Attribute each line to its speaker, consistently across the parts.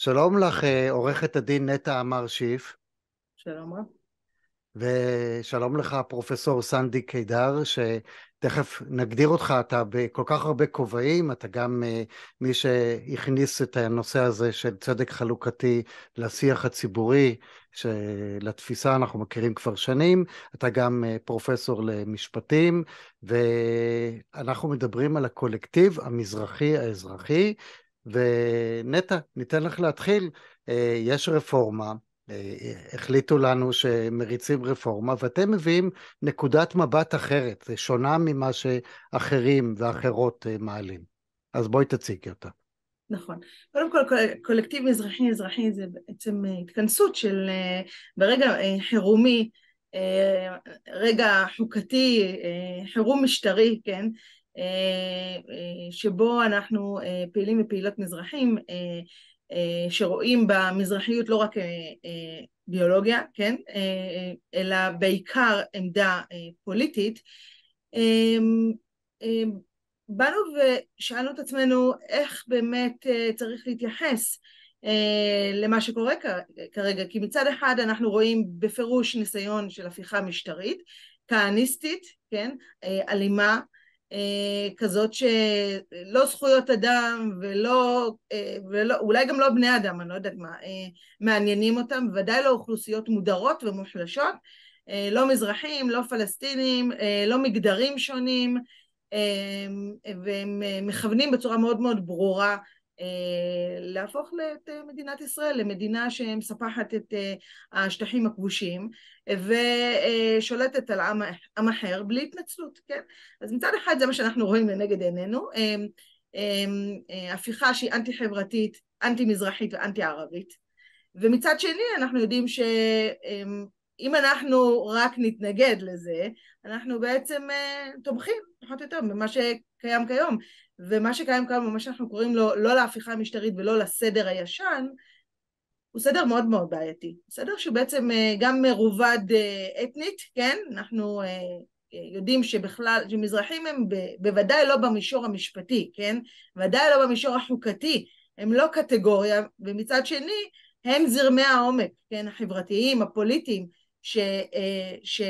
Speaker 1: שלום לך, אה, עורכת הדין נטע אמר שיף. שלום רב. ושלום לך, פרופסור סנדי קידר, שתכף נגדיר אותך, אתה בכל כך הרבה כובעים, אתה גם אה, מי שהכניס את הנושא הזה של צדק חלוקתי לשיח הציבורי, שלתפיסה אנחנו מכירים כבר שנים, אתה גם אה, פרופסור למשפטים, ואנחנו מדברים על הקולקטיב המזרחי האזרחי, ונטע, ניתן לך להתחיל. אה, יש רפורמה, אה, החליטו לנו שמריצים רפורמה, ואתם מביאים נקודת מבט אחרת, שונה ממה שאחרים ואחרות אה, מעלים. אז בואי תציגי אותה.
Speaker 2: נכון. קודם כל, קולקטיב אזרחי-אזרחי זה בעצם התכנסות של ברגע חירומי, רגע חוקתי, חירום משטרי, כן? אה, אה, שבו אנחנו אה, פעילים ופעילות מזרחים שרואים במזרחיות לא רק ביולוגיה, כן, אלא בעיקר עמדה פוליטית, אמ, אמ, באנו ושאלנו את עצמנו איך באמת צריך להתייחס למה שקורה כרגע, כי מצד אחד אנחנו רואים בפירוש ניסיון של הפיכה משטרית, כהניסטית, כן, אלימה, אה, כזאת שלא זכויות אדם ולא, אה, ולא, אולי גם לא בני אדם, אני לא יודעת מה, אה, מעניינים אותם, ודאי לא אוכלוסיות מודרות ומוחלשות, אה, לא מזרחים, לא פלסטינים, אה, לא מגדרים שונים, אה, והם אה, מכוונים בצורה מאוד מאוד ברורה אה, להפוך את אה, מדינת ישראל למדינה שמספחת את אה, השטחים הכבושים ושולטת על עם, אחר בלי התנצלות, כן? אז מצד אחד זה מה שאנחנו רואים לנגד עינינו, אמ, אמ, הפיכה שהיא אנטי חברתית, אנטי מזרחית ואנטי ערבית, ומצד שני אנחנו יודעים ש... אמ, אם אנחנו רק נתנגד לזה, אנחנו בעצם uh, תומכים, פחות או יותר, במה שקיים כיום. ומה שקיים כאן, מה שאנחנו קוראים לו לא להפיכה המשטרית ולא לסדר הישן, הוא סדר מאוד מאוד בעייתי. סדר שבעצם אה, גם מרובד אה, אתנית, כן? אנחנו אה, יודעים שבכלל, שמזרחים הם ב, בוודאי לא במישור המשפטי, כן? ודאי לא במישור החוקתי, הם לא קטגוריה, ומצד שני, הם זרמי העומק, כן? החברתיים, הפוליטיים, ש, ש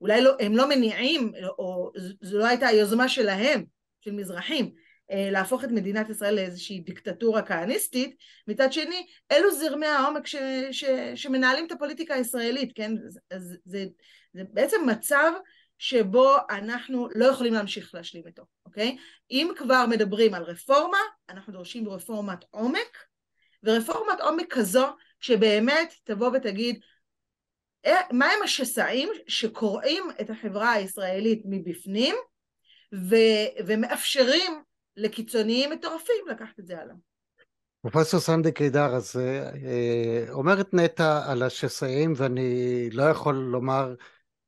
Speaker 2: אולי לא, הם לא מניעים, או זו לא הייתה היוזמה שלהם, של מזרחים, אה, להפוך את מדינת ישראל לאיזושהי דיקטטורה כהניסטית, מצד שני, אלו זרמי העומק ש, ש, שמנהלים את הפוליטיקה הישראלית, כן? זה, זה, זה בעצם מצב שבו אנחנו לא יכולים להמשיך להשלים איתו, אוקיי? אם כבר מדברים על רפורמה, אנחנו דורשים רפורמת עומק, ורפורמת עומק כזו שבאמת תבוא ותגיד אה, מה הם השסעים שקורעים את החברה הישראלית מבפנים ו- ומאפשרים לקיצוניים מטורפים לקחת את זה הלאה.
Speaker 1: פרופסור סנדי קידר, אז אה, אה, אומרת נטע על השסעים, ואני לא יכול לומר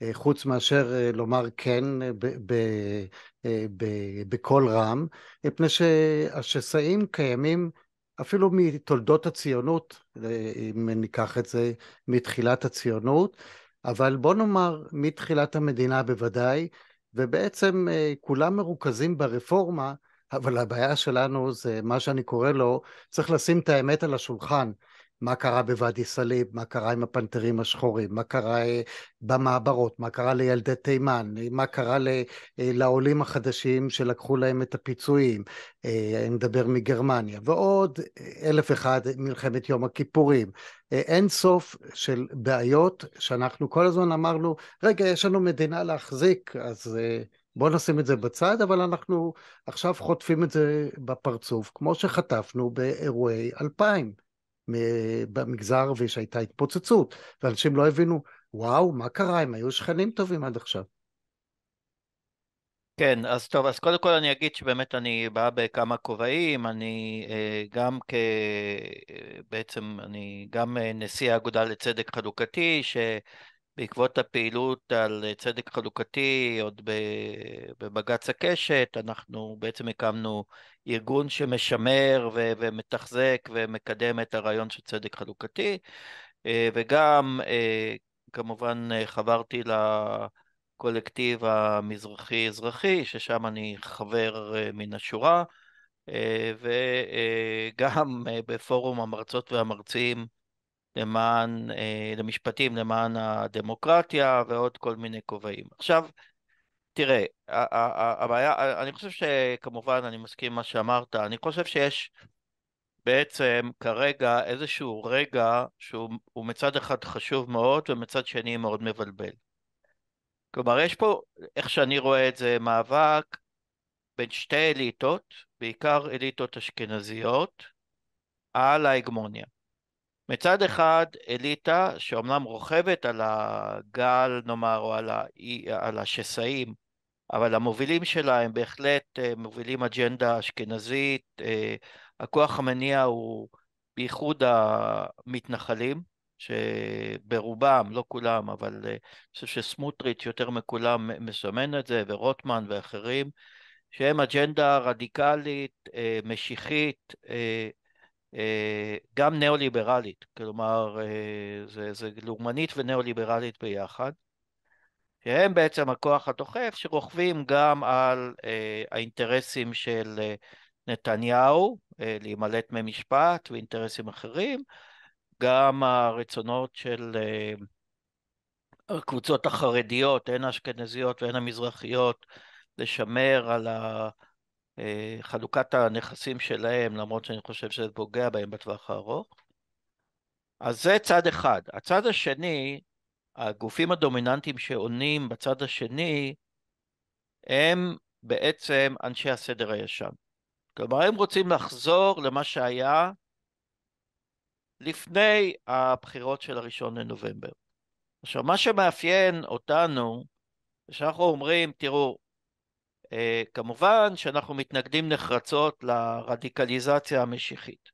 Speaker 1: אה, חוץ מאשר לומר כן בקול רם, מפני שהשסעים קיימים אפילו מתולדות הציונות, אם ניקח את זה מתחילת הציונות, אבל בוא נאמר מתחילת המדינה בוודאי, ובעצם כולם מרוכזים ברפורמה אבל הבעיה שלנו זה מה שאני קורא לו, צריך לשים את האמת על השולחן. מה קרה בוואדי סאליב, מה קרה עם הפנתרים השחורים, מה קרה אה, במעברות, מה קרה לילדי תימן, מה קרה ל, אה, לעולים החדשים שלקחו להם את הפיצויים, אה, אני מדבר מגרמניה, ועוד אלף אחד מלחמת יום הכיפורים, אין סוף של בעיות שאנחנו כל הזמן אמרנו, רגע, יש לנו מדינה להחזיק, אז בואו נשים את זה בצד, אבל אנחנו עכשיו חוטפים את זה בפרצוף, כמו שחטפנו באירועי 2000 במגזר הערבי שהייתה התפוצצות, ואנשים לא הבינו, וואו, מה קרה, הם היו שכנים טובים עד עכשיו.
Speaker 3: כן, אז טוב, אז קודם כל אני אגיד שבאמת אני בא בכמה כובעים, אני אה, גם כ... אה, בעצם, אני גם אה, נשיא האגודה לצדק חלוקתי, ש... בעקבות הפעילות על צדק חלוקתי עוד בבג"ץ הקשת, אנחנו בעצם הקמנו ארגון שמשמר ו- ומתחזק ומקדם את הרעיון של צדק חלוקתי, אה, וגם אה, כמובן אה, חברתי לקולקטיב המזרחי-אזרחי, ששם אני חבר מן השורה, וגם בפורום המרצות והמרצים למען, אה, למשפטים למען הדמוקרטיה ועוד כל מיני כובעים. עכשיו, תראה, הבעיה, אני חושב שכמובן אני מסכים עם מה שאמרת, אני חושב שיש בעצם כרגע איזשהו רגע שהוא מצד אחד חשוב מאוד ומצד שני מאוד מבלבל. כלומר, יש פה, איך שאני רואה את זה, מאבק בין שתי אליטות, בעיקר אליטות אשכנזיות, על ההגמוניה. מצד אחד, אליטה, שאומנם רוכבת על הגל, נאמר, או על, ה... על השסעים, אבל המובילים שלה הם בהחלט אה, מובילים אג'נדה אשכנזית, אה, הכוח המניע הוא בייחוד המתנחלים, שברובם, לא כולם, אבל אה, אני חושב שסמוטריץ' יותר מכולם מסמן את זה, ורוטמן ואחרים, שהם אג'נדה רדיקלית, משיחית, אה, גם ניאו-ליברלית, כלומר אה, זה, זה לאומנית וניאו-ליברלית ביחד, שהם בעצם הכוח הדוחף שרוכבים גם על אה, האינטרסים של נתניהו להימלט ממשפט ואינטרסים אחרים, גם הרצונות של הקבוצות החרדיות, הן האשכנזיות והן המזרחיות, לשמר על ה... אה, חלוקת הנכסים שלהם, למרות שאני חושב שזה פוגע בהם בטווח הארוך. אז זה צד אחד. הצד השני, הגופים הדומיננטיים שעונים בצד השני, הם בעצם אנשי הסדר הישן. כלומר, הם רוצים לחזור למה שהיה לפני הבחירות של הראשון לנובמבר. עכשיו, מה שמאפיין אותנו, שאנחנו אומרים, תראו, אה, כמובן שאנחנו מתנגדים נחרצות לרדיקליזציה המשיחית.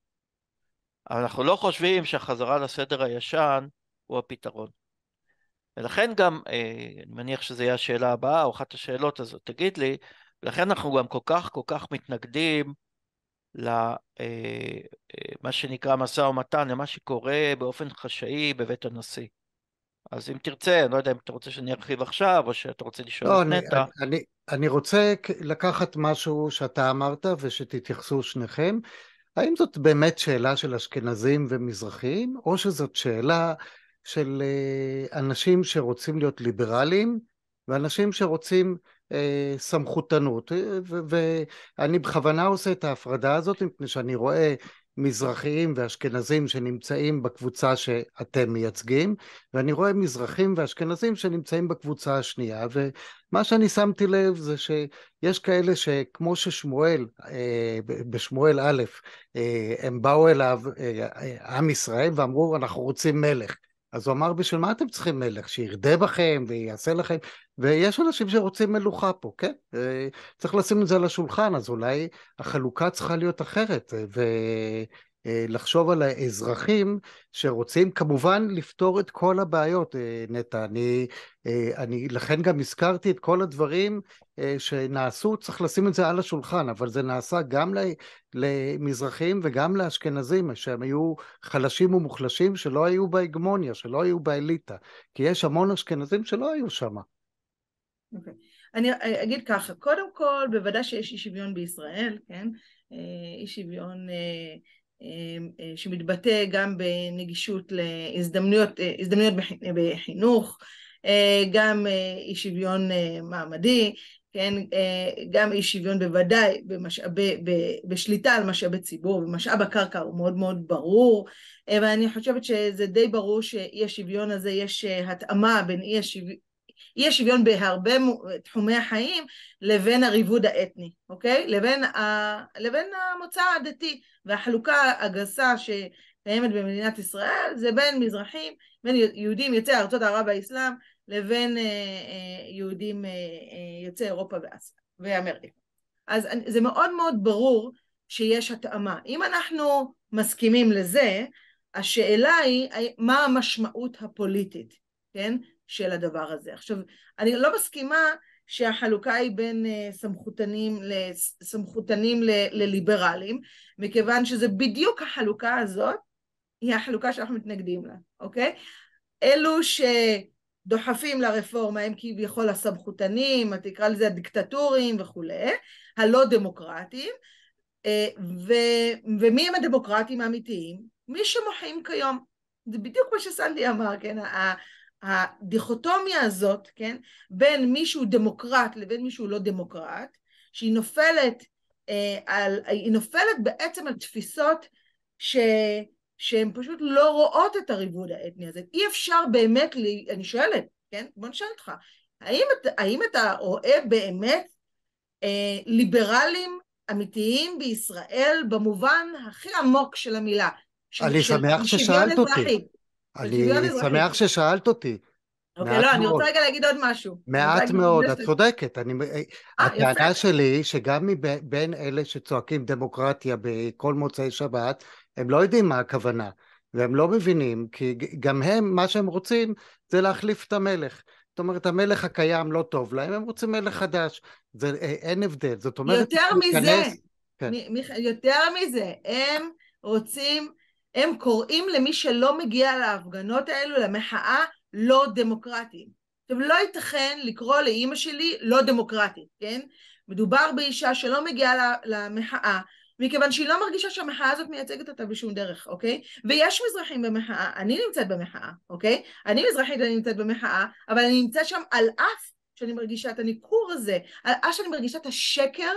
Speaker 3: אנחנו לא חושבים שהחזרה לסדר הישן הוא הפתרון. ולכן גם, אה, אני מניח שזו תהיה השאלה הבאה, או אחת השאלות הזאת, תגיד לי, ולכן אנחנו גם כל כך כל כך מתנגדים למה אה, שנקרא משא ומתן, למה שקורה באופן חשאי בבית הנשיא. אז אם תרצה, אני לא יודע אם אתה רוצה שאני ארחיב עכשיו, או שאתה רוצה לשאול לא, את נטע.
Speaker 1: אני, אני רוצה לקחת משהו שאתה אמרת ושתתייחסו שניכם. האם זאת באמת שאלה של אשכנזים ומזרחים, או שזאת שאלה של אה, אנשים שרוצים להיות ליברליים ואנשים שרוצים אה, סמכותנות? אה, ואני בכוונה עושה את ההפרדה הזאת מפני שאני רואה מזרחיים ואשכנזים שנמצאים בקבוצה שאתם מייצגים, ואני רואה מזרחים ואשכנזים שנמצאים בקבוצה השנייה, ומה שאני שמתי לב זה שיש כאלה שכמו ששמואל, אה, בשמואל א', אה, הם באו אליו, אה, עם ישראל, ואמרו אנחנו רוצים מלך. אז הוא אמר, בשביל מה אתם צריכים מלך? שירדה בכם ויעשה לכם? ויש אנשים שרוצים מלוכה פה, כן? אה, צריך לשים את זה על השולחן, אז אולי החלוקה צריכה להיות אחרת. ו... אה, לחשוב על האזרחים שרוצים כמובן לפתור את כל הבעיות, אה, נטע. אני, אה, אני לכן גם הזכרתי את כל הדברים שנעשו, צריך לשים את זה על השולחן, אבל זה נעשה גם למזרחים וגם לאשכנזים, שהם היו חלשים ומוחלשים, שלא היו בהגמוניה, שלא היו באליטה, כי יש המון אשכנזים שלא היו שם. Okay.
Speaker 2: אוקיי. אני אגיד ככה, קודם כל, בוודאי שיש אי שוויון בישראל, כן? אי שוויון אה, אה, שמתבטא גם בנגישות להזדמנויות אה, הזדמנויות בחינוך, גם אי שוויון מעמדי, כן, גם אי שוויון בוודאי במשאבי, בשליטה על משאבי ציבור, ומשאב הקרקע הוא מאוד מאוד ברור, ואני חושבת שזה די ברור שאי השוויון הזה יש התאמה בין אי השוויון אי השוויון בהרבה תחומי החיים לבין הריבוד האתני, אוקיי? לבין, ה, לבין המוצא הדתי והחלוקה הגסה שקיימת במדינת ישראל זה בין מזרחים, בין יהודים יוצאי ארצות ערב והאסלאם לבין אה, אה, יהודים אה, אה, יוצאי אירופה ואסיה ואמריקה. אז זה מאוד מאוד ברור שיש התאמה. אם אנחנו מסכימים לזה, השאלה היא מה המשמעות הפוליטית, כן? של הדבר הזה. עכשיו, אני לא מסכימה שהחלוקה היא בין אה, סמכותנים, סמכותנים לליברלים, מכיוון שזה בדיוק החלוקה הזאת, היא החלוקה שאנחנו מתנגדים לה, אוקיי? אלו שדוחפים לרפורמה הם כביכול הסמכותנים, תקרא לזה הדיקטטורים וכולי, הלא דמוקרטיים, אה, ו, ומי הם הדמוקרטים האמיתיים? מי שמוחים כיום. זה בדיוק מה שסנדי אמר, כן? הדיכוטומיה הזאת, כן, בין מישהו דמוקרט לבין מישהו לא דמוקרט, שהיא נופלת, אה, על, היא נופלת בעצם על תפיסות ש, שהן פשוט לא רואות את הריבוד האתני הזה. אי אפשר באמת, לי, אני שואלת, כן, בוא נשאל אותך, האם, האם אתה רואה באמת אה, ליברלים אמיתיים בישראל במובן הכי עמוק של המילה? אני שמח ששאלת אותי.
Speaker 1: אני שמח ששאלת אותי.
Speaker 2: אוקיי, לא, אני רוצה רגע להגיד עוד משהו. מעט מאוד, את
Speaker 1: צודקת. אה, אה, הטענה שלי, היא שגם מבין אלה שצועקים דמוקרטיה בכל מוצאי שבת, הם לא יודעים מה הכוונה, והם לא מבינים, כי גם הם, מה שהם רוצים זה להחליף את המלך. זאת אומרת, המלך הקיים לא טוב להם, הם רוצים מלך חדש. זה, אה, אין הבדל. זאת אומרת... יותר מזה, כנס...
Speaker 2: כן. מ- מ- יותר מזה, הם רוצים הם קוראים למי שלא מגיע להפגנות האלו, למחאה, לא דמוקרטיים. עכשיו, לא ייתכן לקרוא לאימא שלי לא דמוקרטית, כן? מדובר באישה שלא מגיעה למחאה, מכיוון שהיא לא מרגישה שהמחאה הזאת מייצגת אותה בשום דרך, אוקיי? ויש מזרחים במחאה, אני נמצאת במחאה, אוקיי? אני מזרחית, אני נמצאת במחאה, אבל אני נמצאת שם על אף שאני מרגישה את הניכור הזה, על אף שאני מרגישה את השקר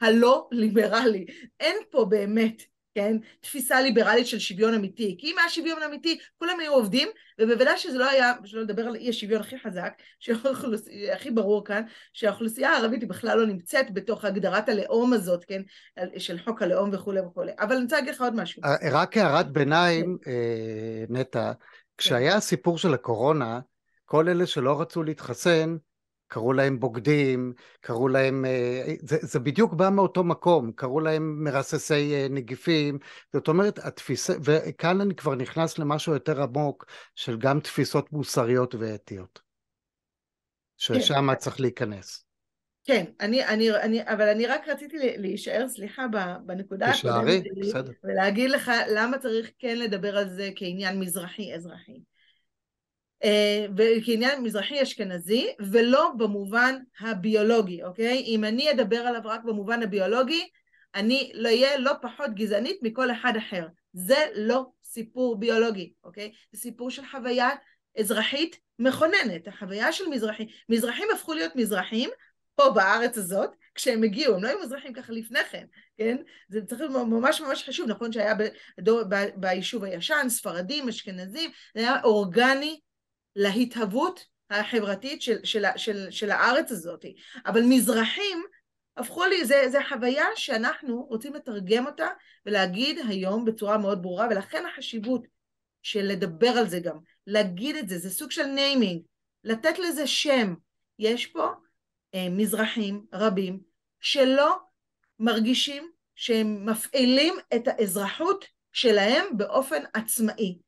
Speaker 2: הלא ליברלי. אין פה באמת כן? תפיסה ליברלית של שוויון אמיתי. כי אם היה שוויון אמיתי, כולם היו עובדים, ובוודאי שזה לא היה, שלא לדבר על אי השוויון הכי חזק, הכי ברור כאן, שהאוכלוסייה הערבית היא בכלל לא נמצאת בתוך הגדרת הלאום הזאת, כן? של חוק הלאום וכולי וכולי. אבל אני רוצה להגיד לך עוד משהו. אה,
Speaker 1: רק הערת ביניים, אה, נטע, כן. כשהיה הסיפור של הקורונה, כל אלה שלא רצו להתחסן, קראו להם בוגדים, קראו להם, אה, זה, זה בדיוק בא מאותו מקום, קראו להם מרססי אה, נגיפים, זאת אומרת, התפיסה, וכאן אני כבר נכנס למשהו יותר עמוק של גם תפיסות מוסריות ואתיות, כן. ששם כן. צריך להיכנס.
Speaker 2: כן, אני, אני, אני, אבל אני רק רציתי להישאר, סליחה, בנקודה הקודמת שלי, ולהגיד לך למה צריך כן לדבר על זה כעניין מזרחי-אזרחי. אה, וכעניין מזרחי אשכנזי, ולא במובן הביולוגי, אוקיי? אם אני אדבר עליו רק במובן הביולוגי, אני לא אהיה לא פחות גזענית מכל אחד אחר. זה לא סיפור ביולוגי, אוקיי? זה סיפור של חוויה אזרחית מכוננת, החוויה של מזרחים. מזרחים הפכו להיות מזרחים פה בארץ הזאת, כשהם הגיעו, הם לא היו מזרחים ככה לפני כן, כן? זה צריך להיות ממש ממש חשוב, נכון שהיה ביישוב הישן, ספרדים, אשכנזים, זה היה אורגני להתהוות החברתית של, של, של, של הארץ הזאת. אבל מזרחים הפכו לי, זה, זה חוויה שאנחנו רוצים לתרגם אותה ולהגיד היום בצורה מאוד ברורה, ולכן החשיבות של לדבר על זה גם, להגיד את זה, זה סוג של ניימינג, לתת לזה שם. יש פה אה, מזרחים רבים שלא מרגישים שהם מפעילים את האזרחות שלהם באופן עצמאי.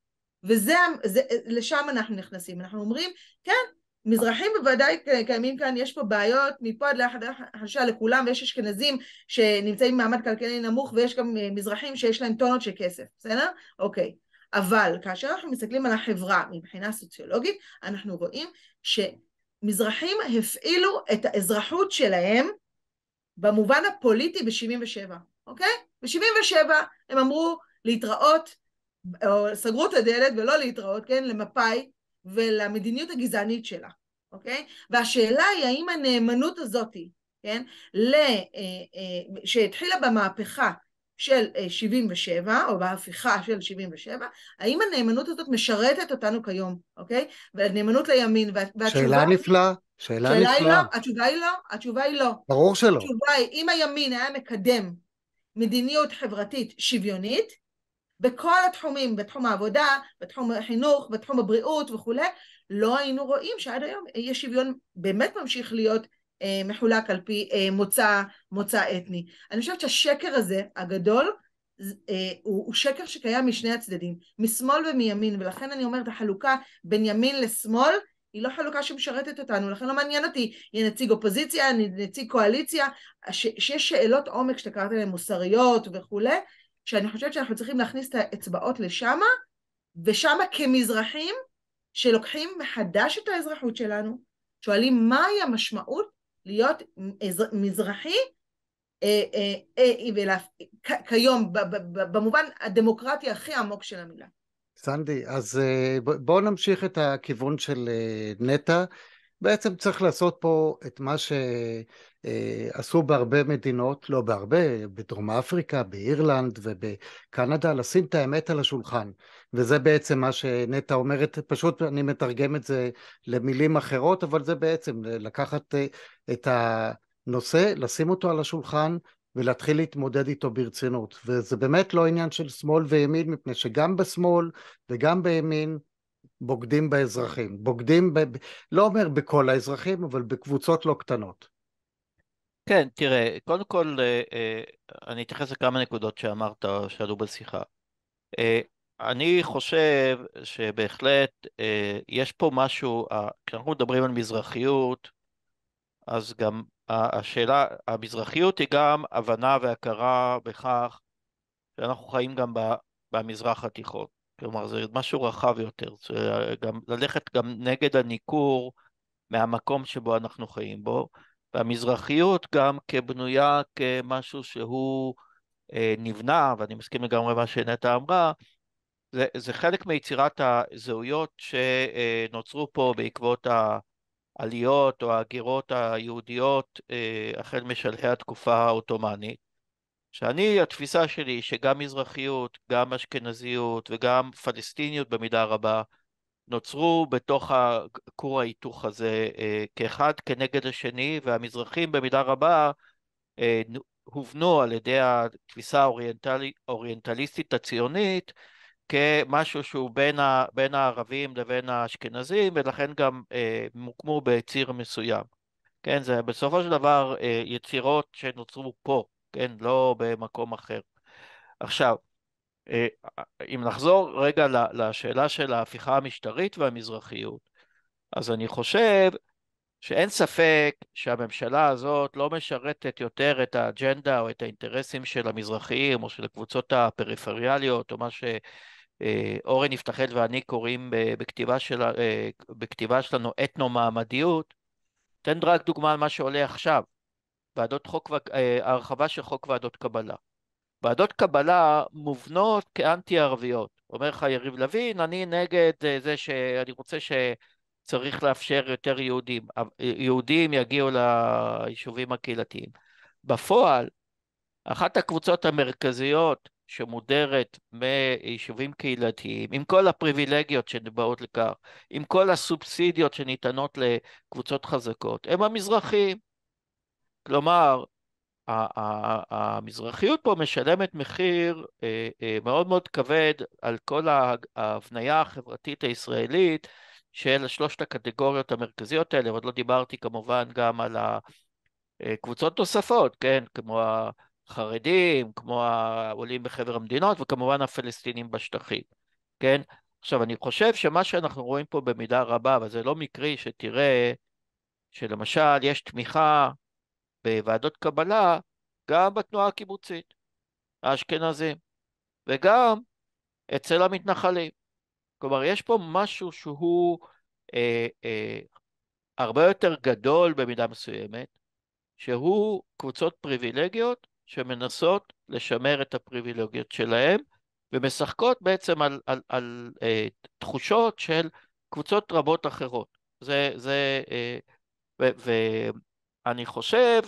Speaker 2: וזה, זה, לשם אנחנו נכנסים, אנחנו אומרים, כן, מזרחים בוודאי קיימים כאן, יש פה בעיות מפה עד לאחד החדשה לכולם, ויש אשכנזים שנמצאים במעמד כלכלי נמוך, ויש גם אה, מזרחים שיש להם טונות של כסף, בסדר? אוקיי. אבל כאשר אנחנו מסתכלים על החברה מבחינה סוציולוגית, אנחנו רואים שמזרחים הפעילו את האזרחות שלהם במובן הפוליטי ב-77, אוקיי? ב-77 הם אמרו להתראות, או סגרו את הדלת ולא להתראות, כן, למפא"י ולמדיניות הגזענית שלה, אוקיי? והשאלה היא האם הנאמנות הזאת, כן, אה, אה, שהתחילה במהפכה של 77, אה, או בהפיכה של 77, האם הנאמנות הזאת משרתת אותנו כיום, אוקיי? והנאמנות לימין, והתשובה... שאלה
Speaker 1: נפלאה, שאלה, שאלה נפלאה. היא לא,
Speaker 2: התשובה היא לא, התשובה היא לא.
Speaker 1: ברור שלא. התשובה
Speaker 2: היא, אם הימין היה מקדם מדיניות חברתית שוויונית, בכל התחומים, בתחום העבודה, בתחום החינוך, בתחום הבריאות וכולי, לא היינו רואים שעד היום אי השוויון באמת ממשיך להיות אה, מחולק על פי אה, מוצא, מוצא אתני. אני חושבת שהשקר הזה, הגדול, אה, הוא, הוא שקר שקיים משני הצדדים, משמאל ומימין, ולכן אני אומרת, החלוקה בין ימין לשמאל היא לא חלוקה שמשרתת אותנו, לכן לא מעניין אותי, יהיה נציג אופוזיציה, נציג קואליציה, ש, שיש שאלות עומק שאתה קראת להן מוסריות וכולי, שאני חושבת שאנחנו צריכים להכניס את האצבעות לשמה, ושמה כמזרחים שלוקחים מחדש את האזרחות שלנו, שואלים מהי המשמעות להיות מזרחי אה, אה, אה, ולהפ... כ- כיום, במובן הדמוקרטי הכי עמוק של המילה.
Speaker 1: סנדי, אז אה, בואו נמשיך את הכיוון של אה, נטע. בעצם צריך לעשות פה את מה ש... אה, עשו בהרבה מדינות, לא בהרבה, בדרום אפריקה, באירלנד ובקנדה, לשים את האמת על השולחן. וזה בעצם מה שנטע אומרת, פשוט אני מתרגם את זה למילים אחרות, אבל זה בעצם לקחת אה, את הנושא, לשים אותו על השולחן, ולהתחיל להתמודד איתו ברצינות. וזה באמת לא עניין של שמאל וימין, מפני שגם בשמאל וגם בימין בוגדים באזרחים. בוגדים, ב... לא אומר בכל האזרחים, אבל בקבוצות לא קטנות.
Speaker 3: כן, תראה, קודם כל אה, אה, אני אתייחס לכמה נקודות שאמרת, שעלו בשיחה. אה, אני חושב שבהחלט יש פה משהו, כשאנחנו מדברים על מזרחיות, אז גם השאלה, המזרחיות היא גם הבנה והכרה בכך שאנחנו חיים גם במזרח התיכון. כלומר, זה משהו רחב יותר, זה גם, ללכת גם נגד הניכור מהמקום שבו אנחנו חיים בו. והמזרחיות גם כבנויה כמשהו שהוא אה, נבנה, ואני מסכים לגמרי מה שנטע אמרה, זה, זה חלק מיצירת הזהויות שנוצרו פה בעקבות העליות או ההגירות היהודיות אה, החל משלהי התקופה העות'מאנית. שאני, התפיסה שלי שגם מזרחיות, גם אשכנזיות וגם פלסטיניות במידה רבה, נוצרו בתוך כור ההיתוך הזה אה, כאחד כנגד השני, והמזרחים במידה רבה אה, הובנו על ידי התפיסה האוריינטלי, האוריינטליסטית הציונית כמשהו שהוא בין, ה, בין הערבים לבין האשכנזים, ולכן גם אה, מוקמו בציר מסוים. כן, זה בסופו של דבר יצירות שנוצרו פה, כן, לא במקום אחר. עכשיו, אה, אם נחזור רגע לשאלה של ההפיכה המשטרית והמזרחיות, אז אני חושב שאין ספק שהממשלה הזאת לא משרתת יותר את האג'נדה או את האינטרסים של המזרחים או של הקבוצות הפריפריאליות או מה שאורן אה, יפתחל ואני קוראים בכתיבה, של, אה, בכתיבה שלנו אתנו-מעמדיות. תן רק דוגמה על מה שעולה עכשיו, ועדות חוק, הרחבה של חוק ועדות קבלה. ועדות קבלה מובנות כאנטי-ערביות. אומר לך יריב לוין, אני נגד אה, זה שאני רוצה שצריך לאפשר יותר יהודים, יהודים יגיעו ליישובים הקהילתיים. בפועל, אחת הקבוצות המרכזיות שמודרת מיישובים קהילתיים, עם כל הפריבילגיות שבאות לכך, עם כל הסובסידיות שניתנות לקבוצות חזקות, הם המזרחים. כלומר, המזרחיות פה משלמת מחיר אה, אה, מאוד מאוד כבד על כל ההבניה החברתית הישראלית של שלושת הקטגוריות המרכזיות האלה, עוד לא דיברתי כמובן גם על אה, קבוצות נוספות, כן, כמו החרדים, כמו העולים בחבר המדינות וכמובן הפלסטינים בשטחים, כן? עכשיו, אני חושב שמה שאנחנו רואים פה במידה רבה, וזה לא מקרי שתראה שלמשל יש תמיכה בוועדות קבלה גם בתנועה הקיבוצית, האשכנזים, וגם אצל המתנחלים. כלומר, יש פה משהו שהוא אה, אה, הרבה יותר גדול במידה מסוימת, שהוא קבוצות פריבילגיות שמנסות לשמר את הפריבילגיות שלהם, ומשחקות בעצם על, על, על אה, תחושות של קבוצות רבות אחרות. זה, זה, אה, ו, אני חושב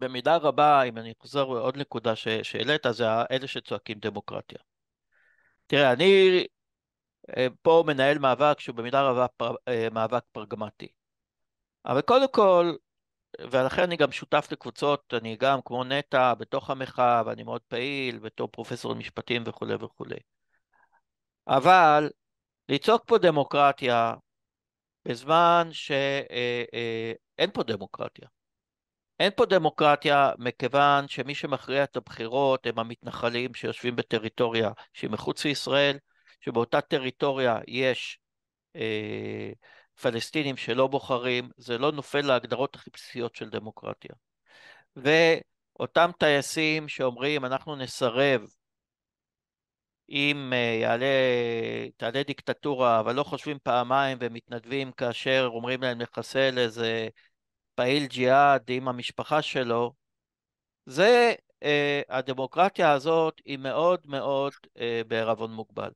Speaker 3: שבמידה רבה, אם אני חוזר לעוד נקודה שהעלית, זה אלה שצועקים דמוקרטיה. תראה, אני אה, פה מנהל מאבק שהוא במידה רבה פר, אה, מאבק פרגמטי. אבל קודם כל, ולכן אני גם שותף לקבוצות, אני גם כמו נטע בתוך המחאה, ואני מאוד פעיל בתור פרופסור למשפטים וכולי וכולי. אבל לצעוק פה דמוקרטיה בזמן ש... אה, אין פה דמוקרטיה. אין פה דמוקרטיה מכיוון שמי שמכריע את הבחירות הם המתנחלים שיושבים בטריטוריה שהיא מחוץ לישראל, שבאותה טריטוריה יש אה, פלסטינים שלא בוחרים, זה לא נופל להגדרות הכי בסיסיות של דמוקרטיה. ואותם טייסים שאומרים אנחנו נסרב אם אה, יעלה, תעלה דיקטטורה, אבל לא חושבים פעמיים ומתנדבים כאשר אומרים להם לחסל איזה פעיל ג'יהאד עם המשפחה שלו, זה, אה, הדמוקרטיה הזאת היא מאוד מאוד אה, בערבון מוגבל.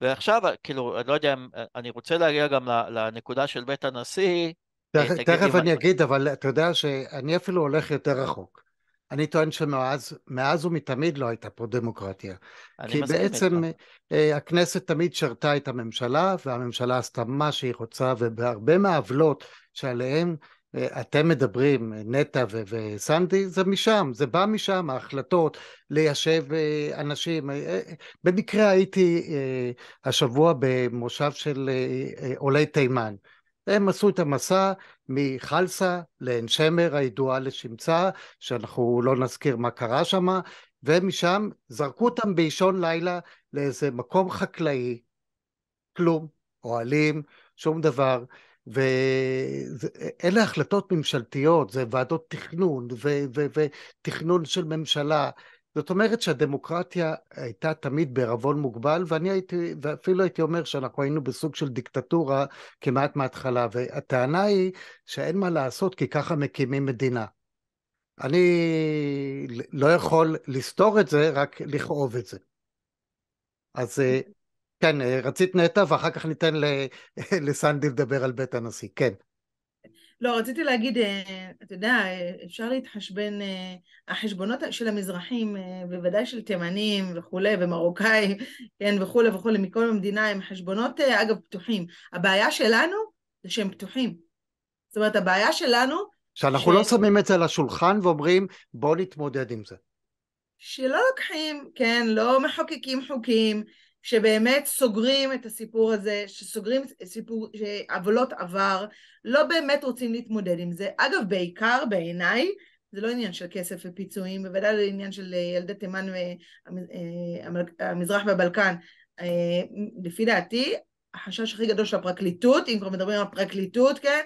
Speaker 3: ועכשיו, כאילו, אני לא יודע, אה, אני רוצה להגיע גם לנקודה של בית הנשיא. אה, תכף אני
Speaker 1: אגיד, אבל אתה יודע שאני אפילו הולך יותר רחוק. אני טוען שמאז ומתמיד לא הייתה פה דמוקרטיה. כי בעצם אה, הכנסת תמיד שרתה את הממשלה, והממשלה עשתה מה שהיא רוצה, ובהרבה מהעוולות שעליהן אה, אתם מדברים, נטע ו- וסנדי, זה משם, זה בא משם, ההחלטות ליישב אה, אנשים. במקרה הייתי השבוע במושב של עולי תימן. הם עשו את המסע, מחלסה לעין שמר הידועה לשמצה, שאנחנו לא נזכיר מה קרה שם, ומשם זרקו אותם באישון לילה לאיזה מקום חקלאי, כלום, אוהלים, שום דבר. ואלה החלטות ממשלתיות, זה ועדות תכנון ו... ו... ותכנון של ממשלה, זאת אומרת שהדמוקרטיה הייתה תמיד בערבון מוגבל, ואני הייתי, ואפילו הייתי אומר שאנחנו היינו בסוג של דיקטטורה כמעט מההתחלה, והטענה היא שאין מה לעשות כי ככה מקימים מדינה. אני לא יכול לסתור את זה, רק לכאוב את זה. אז אה, כן, אה, רצית נטע, ואחר כך ניתן לסנדי לדבר על בית הנשיא, כן.
Speaker 2: לא, רציתי להגיד, אה, אתה יודע, אה, אפשר להתחשבן, אה, החשבונות של המזרחים, בוודאי של תימנים וכולי, ומרוקאים, כן, וכולי וכולי, מכל המדינה, הם חשבונות, אגב, פתוחים. הבעיה שלנו זה שהם פתוחים. זאת אומרת, הבעיה שלנו...
Speaker 1: שאנחנו ש... לא שמים את זה על השולחן ואומרים, בואו נתמודד עם זה.
Speaker 2: שלא לוקחים, כן, לא מחוקקים חוקים, שבאמת סוגרים את הסיפור הזה, שסוגרים סיפור, שעוולות עבר, לא באמת רוצים להתמודד עם זה. אגב, בעיקר בעיניי, זה לא עניין של כסף ופיצויים, בוודאי זה לא עניין של אה, ילדי תימן והמזרח אה, והבלקן. אה, לפי דעתי, החשש הכי גדול של הפרקליטות, אם כבר מדברים על פרקליטות, כן,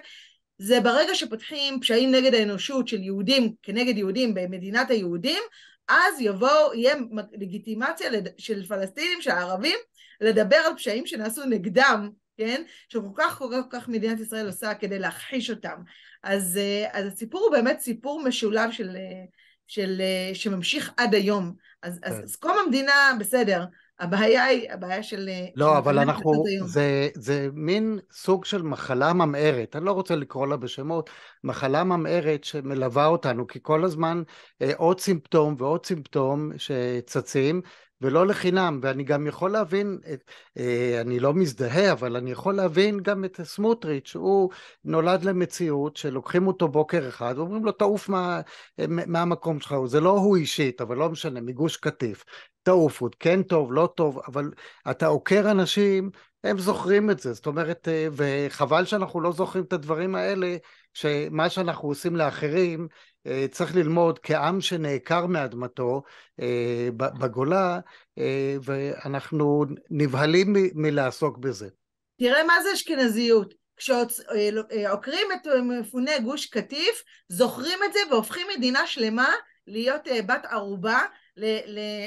Speaker 2: זה ברגע שפותחים פשעים נגד האנושות של יהודים כנגד יהודים במדינת היהודים, אז יבואו, יהיה לגיטימציה של פלסטינים, של ערבים, לדבר על פשעים שנעשו נגדם, כן? שכל כך כל כך כל כך מדינת ישראל עושה כדי להכחיש אותם. אז, אה, אז הסיפור הוא באמת סיפור משולב של, אה, של, אה, שממשיך עד היום. אז, כן. אז, אז קום המדינה, בסדר, הבעיה היא, הבעיה של... אה, לא, אבל אנחנו,
Speaker 1: זה, זה מין סוג של מחלה ממארת, אני לא רוצה לקרוא לה בשמות, מחלה ממארת שמלווה אותנו, כי כל הזמן אה, עוד סימפטום ועוד סימפטום שצצים, ולא לחינם, ואני גם יכול להבין, אה, אני לא מזדהה, אבל אני יכול להבין גם את סמוטריץ', שהוא נולד למציאות שלוקחים אותו בוקר אחד ואומרים לו תעוף מה, מהמקום שלך, זה לא הוא אישית, אבל לא משנה, מגוש קטיף. טוב פוד, כן טוב, לא טוב, אבל אתה עוקר אנשים, הם זוכרים את זה, זאת אומרת, אה, וחבל שאנחנו לא זוכרים את הדברים האלה, שמה שאנחנו עושים לאחרים, אה, צריך ללמוד כעם שנעקר מאדמתו אה, בגולה, ואנחנו נבהלים מלעסוק בזה.
Speaker 2: תראה מה זה אשכנזיות. כשעוקרים לא, את מפוני גוש קטיף, זוכרים את זה והופכים מדינה שלמה להיות בת ערובה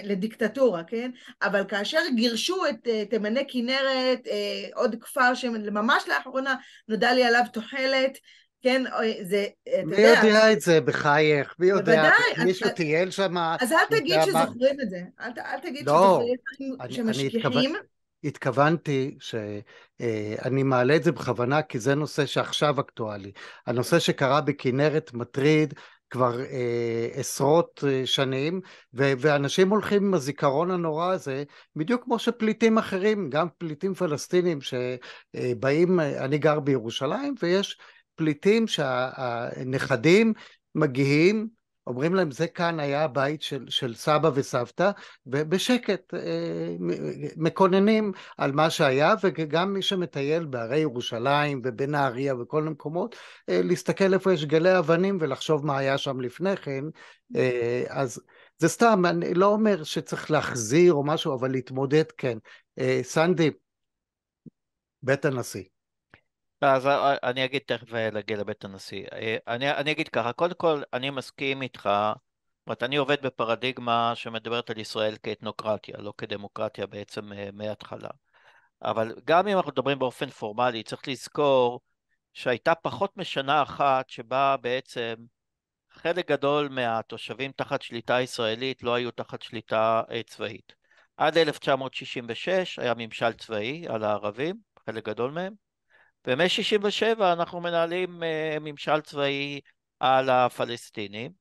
Speaker 2: לדיקטטורה, כן? אבל כאשר גירשו את אה, תימני כנרת, אה, עוד כפר שממש לאחרונה נודע לי עליו תוחלת, כן, זה, אה, אתה מי יודע... מי יודע
Speaker 1: את זה, בחייך? מי יודע? בוודאי. מישהו אתה... טייל שם? אז אל תגיד שזוכרים
Speaker 2: את זה. אל, אל תגיד לא, שזוכרים, את שמשכיחים.
Speaker 1: התכוונתי שאני מעלה את זה בכוונה כי זה נושא שעכשיו אקטואלי. הנושא שקרה בכנרת מטריד כבר אה, עשרות אה, שנים, ו- ואנשים הולכים עם הזיכרון הנורא הזה, בדיוק כמו שפליטים אחרים, גם פליטים פלסטינים שבאים, אה, אה, אני גר בירושלים, ויש פליטים שהנכדים מגיעים אומרים להם זה כאן היה הבית של, של סבא וסבתא, ובשקט אה, מקוננים על מה שהיה, וגם מי שמטייל בערי ירושלים ובנהריה וכל המקומות, אה, להסתכל איפה יש גלי אבנים ולחשוב מה היה שם לפני כן, mm-hmm. אה, אז זה סתם, אני לא אומר שצריך להחזיר או משהו, אבל להתמודד כן. סנדי, בית הנשיא.
Speaker 3: אז אה, אה, אני אגיד תכף אה, להגיע לבית הנשיא. אני, אני אגיד ככה, קודם כל אני מסכים איתך, זאת אני עובד בפרדיגמה שמדברת על ישראל כאתנוקרטיה, לא כדמוקרטיה בעצם מההתחלה. אבל גם אם אנחנו מדברים באופן פורמלי, צריך לזכור שהייתה פחות משנה אחת שבה בעצם חלק גדול מהתושבים תחת שליטה ישראלית לא היו תחת שליטה צבאית. עד 1966 היה ממשל צבאי על הערבים, חלק גדול מהם. בימי 67 אנחנו מנהלים אה, ממשל צבאי על הפלסטינים,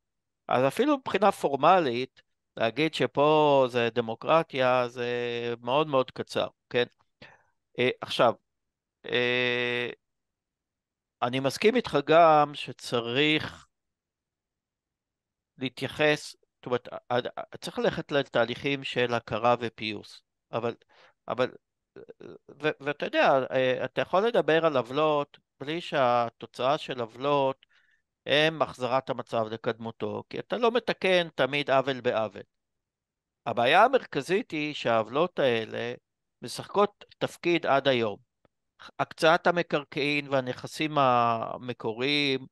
Speaker 3: אז אפילו מבחינה פורמלית, להגיד שפה זה דמוקרטיה זה מאוד מאוד קצר, כן? אה, עכשיו, אה, אני מסכים איתך גם שצריך להתייחס, זאת אומרת, צריך ללכת לתהליכים של הכרה ופיוס, אבל, אבל ואתה יודע, אה, אתה יכול לדבר על עוולות בלי שהתוצאה של עוולות הם החזרת המצב לקדמותו, כי אתה לא מתקן תמיד עוול בעוול. הבעיה המרכזית היא שהעוולות האלה משחקות תפקיד עד היום. הקצאת המקרקעין והנכסים המקוריים,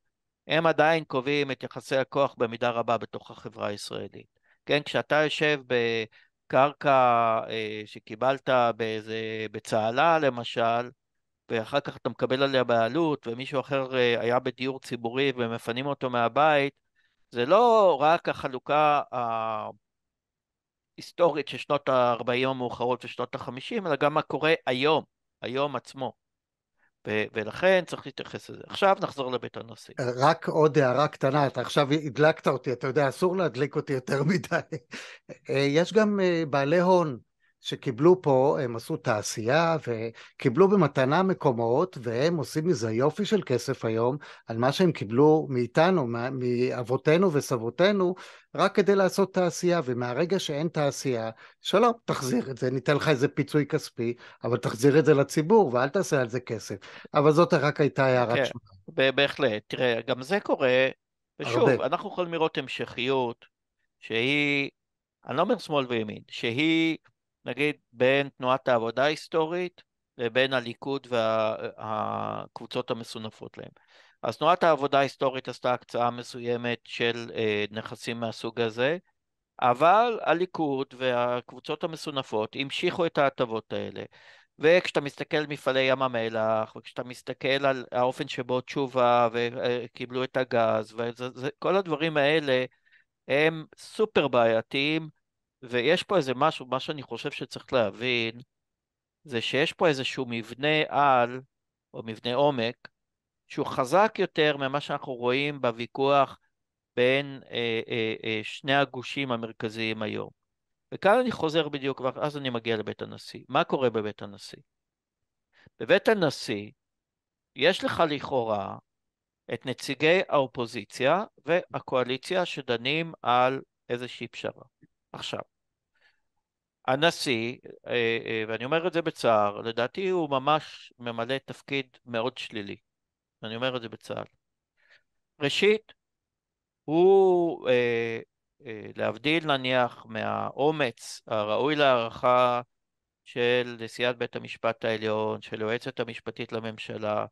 Speaker 3: הם עדיין קובעים את יחסי הכוח במידה רבה בתוך החברה הישראלית. כן, כשאתה יושב ב... קרקע אה, שקיבלת באיזה, בצהלה למשל, ואחר כך אתה מקבל עליה בעלות, ומישהו אחר אה, היה בדיור ציבורי ומפנים אותו מהבית, זה לא רק החלוקה ההיסטורית אה, של שנות ה-40 המאוחרות ושנות ה-50, אלא גם מה קורה היום, היום עצמו. ולכן צריך להתייחס לזה. עכשיו נחזור לבית הנשיא.
Speaker 1: רק עוד הערה קטנה, אתה עכשיו הדלקת אותי, אתה יודע, אסור להדליק אותי יותר מדי. אה, יש גם אה, בעלי הון שקיבלו פה, הם עשו תעשייה וקיבלו במתנה מקומות והם עושים מזה יופי של כסף היום על מה שהם קיבלו מאיתנו, מאבותינו וסבותינו, רק כדי לעשות תעשייה ומהרגע שאין תעשייה, שלום, תחזיר את זה, ניתן לך איזה פיצוי כספי, אבל תחזיר את זה לציבור ואל תעשה על זה כסף. אבל זאת רק הייתה הערת
Speaker 3: כן, שמה. בהחלט, תראה, גם זה קורה, ושוב, הרבה. אנחנו יכולים לראות המשכיות שהיא, אני לא אומר שמאל וימין, שהיא נגיד, בין תנועת העבודה ההיסטורית לבין הליכוד והקבוצות וה... אה, המסונפות להם. אז תנועת העבודה ההיסטורית עשתה הקצאה מסוימת של אה, נכסים מהסוג הזה, אבל הליכוד והקבוצות המסונפות המשיכו את ההטבות האלה. וכשאתה מסתכל על מפעלי ים המלח, וכשאתה מסתכל על האופן שבו תשובה וקיבלו אה, את הגז, וכל הדברים האלה הם סופר בעייתיים ויש פה איזה משהו, מה שאני חושב שצריך להבין, זה שיש פה איזשהו מבנה על, או מבנה עומק, שהוא חזק יותר ממה שאנחנו רואים בוויכוח בין אה, אה, אה, שני הגושים המרכזיים היום. וכאן אני חוזר בדיוק, ואז אני מגיע לבית הנשיא. מה קורה בבית הנשיא? בבית הנשיא יש לך לכאורה את נציגי האופוזיציה והקואליציה שדנים על איזושהי פשרה. עכשיו, הנשיא, אה, אה, ואני אומר את זה בצער, לדעתי הוא ממש ממלא תפקיד מאוד שלילי. אני אומר את זה בצער. ראשית, הוא, אה, להבדיל נניח מהאומץ הראוי להערכה של נשיאת בית המשפט העליון, של היועצת המשפטית לממשלה,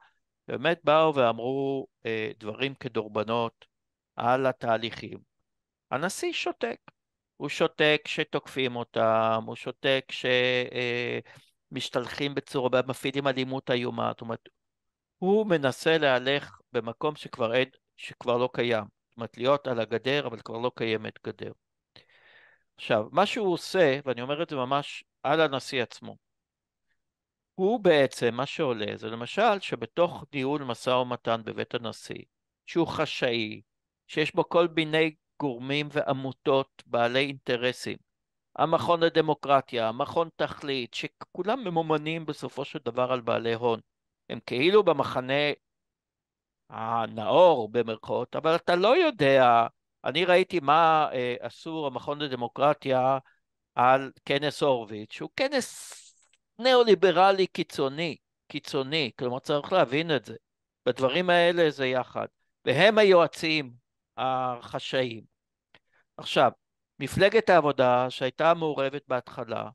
Speaker 3: באמת באו ואמרו דברים כדורבנות על התהליכים. הנשיא שותק. הוא שותק כשתוקפים אותם, הוא שותק כשמשתלחים אה, בצורה, מפעילים אלימות איומה, זאת אומרת, הוא מנסה להלך במקום שכבר, אין, שכבר לא קיים. זאת אומרת, להיות על הגדר, אבל כבר לא קיימת גדר. עכשיו, מה שהוא עושה, ואני אומר את זה ממש על הנשיא עצמו, הוא בעצם, מה שעולה זה למשל שבתוך ניהול משא ומתן בבית הנשיא, שהוא חשאי, שיש בו כל מיני גורמים ועמותות בעלי אינטרסים, המכון לדמוקרטיה, המכון תכלית, שכולם ממומנים בסופו של דבר על בעלי הון. הם כאילו במחנה הנאור במרכאות, אבל אתה לא יודע, אני ראיתי מה אה, עשו המכון לדמוקרטיה על כנס הורוביץ, שהוא כנס ניאו-ליברלי קיצוני, קיצוני, כלומר צריך להבין את זה. בדברים האלה זה יחד. והם היועצים החשאיים. עכשיו, מפלגת העבודה שהייתה מעורבת בהתחלה,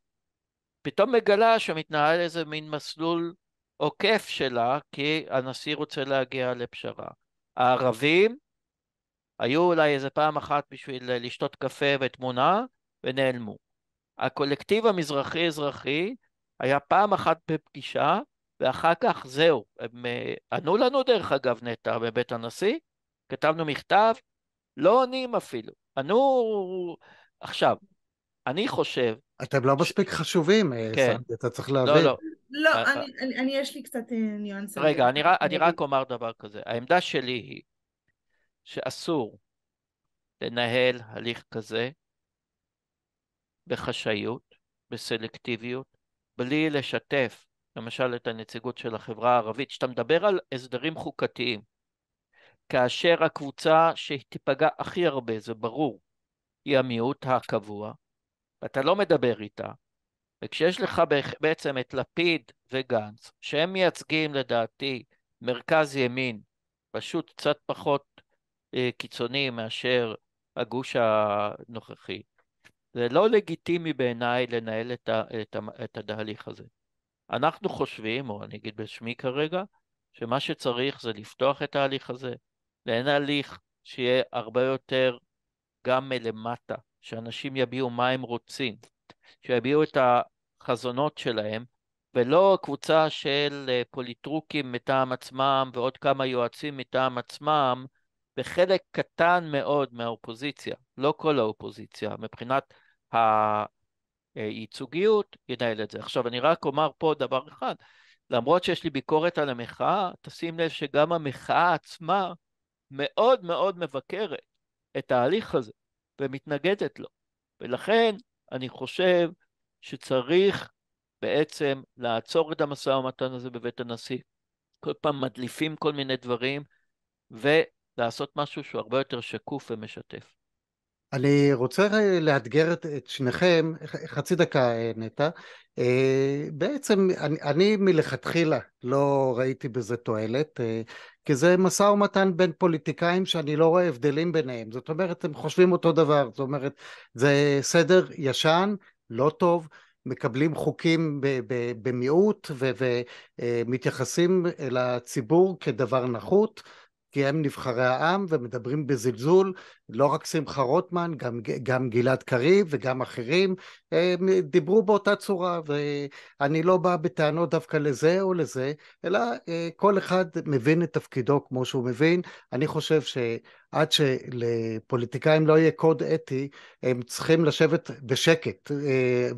Speaker 3: פתאום מגלה שמתנהל איזה מין מסלול עוקף שלה, כי הנשיא רוצה להגיע לפשרה. הערבים היו אולי איזה פעם אחת בשביל לשתות קפה ותמונה, ונעלמו. הקולקטיב המזרחי-אזרחי היה פעם אחת בפגישה, ואחר כך זהו. הם אה, ענו לנו דרך אגב נטע בבית הנשיא, כתבנו מכתב, לא עונים אפילו. ענו... עכשיו, אני חושב...
Speaker 1: אתם לא מספיק ש... חשובים, אה, כן. סנדי, אתה צריך לא, להבין. לא, לא.
Speaker 3: לא, אני, אה.
Speaker 2: אני, אני יש לי קצת ניואנס. רגע, אני, אני רק
Speaker 3: אומר דבר כזה. העמדה שלי היא שאסור לנהל הליך כזה בחשאיות, בסלקטיביות, בלי לשתף, למשל, את הנציגות של החברה הערבית. כשאתה מדבר על הסדרים חוקתיים, כאשר הקבוצה שתיפגע הכי הרבה, זה ברור, היא המיעוט הקבוע, ואתה לא מדבר איתה, וכשיש לך בעצם את לפיד וגנץ, שהם מייצגים לדעתי מרכז ימין, פשוט קצת פחות אה, קיצוני מאשר הגוש הנוכחי, זה לא לגיטימי בעיניי לנהל את, ה, את, ה, את התהליך הזה. אנחנו חושבים, או אני אגיד בשמי כרגע, שמה שצריך זה לפתוח את ההליך הזה, לאין הליך שיהיה הרבה יותר גם מלמטה, שאנשים יביעו מה הם רוצים, שיביעו את החזונות שלהם, ולא קבוצה של אה, פוליטרוקים מטעם עצמם ועוד כמה יועצים מטעם עצמם, בחלק קטן מאוד מהאופוזיציה, לא כל האופוזיציה, מבחינת הייצוגיות, ינהל את זה. עכשיו, אני רק אומר פה דבר אחד, למרות שיש לי ביקורת על המחאה, תשים לב שגם המחאה עצמה מאוד מאוד מבקרת את ההליך הזה ומתנגדת לו. ולכן אני חושב שצריך בעצם לעצור את המשא ומתן הזה בבית הנשיא. כל פעם מדליפים כל מיני דברים, ולעשות משהו שהוא הרבה יותר שקוף ומשתף.
Speaker 1: אני רוצה לאתגר את, את שניכם, חצי דקה אה, נטע. אה, בעצם אני, אני מלכתחילה לא ראיתי בזה תועלת. אה, כי זה משא ומתן בין פוליטיקאים שאני לא רואה הבדלים ביניהם. זאת אומרת, הם חושבים אותו דבר. זאת אומרת, זה סדר ישן, לא טוב, מקבלים חוקים במיעוט ומתייחסים אה, לציבור כדבר נחות, כי הם נבחרי העם ומדברים בזלזול לא רק שמחה רוטמן, גם, גם גלעד קריב וגם אחרים דיברו באותה צורה, ואני לא בא בטענות דווקא לזה או לזה, אלא אה, כל אחד מבין את תפקידו כמו שהוא מבין. אני חושב שעד שלפוליטיקאים לא יהיה קוד אתי, הם צריכים לשבת בשקט אה,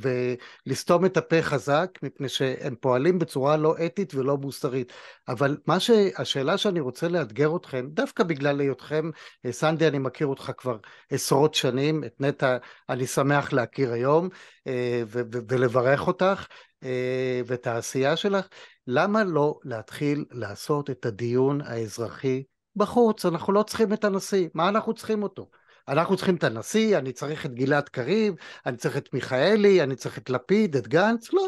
Speaker 1: ולסתום את הפה חזק, מפני שהם פועלים בצורה לא אתית ולא מוסרית. אבל מה שהשאלה שאני רוצה לאתגר אתכם, דווקא בגלל היותכם, אה, סנדי, אני מכיר אותך אותך כבר עשרות שנים, את נטע אני שמח להכיר היום אה, ולברך אותך אה, ואת העשייה שלך. למה לא להתחיל לעשות את הדיון האזרחי בחוץ? אנחנו לא צריכים את הנשיא, מה אנחנו צריכים אותו? אנחנו צריכים את הנשיא, אני צריך את גלעד קריב, אני צריך את מיכאלי, אני צריך את לפיד, את גנץ, לא,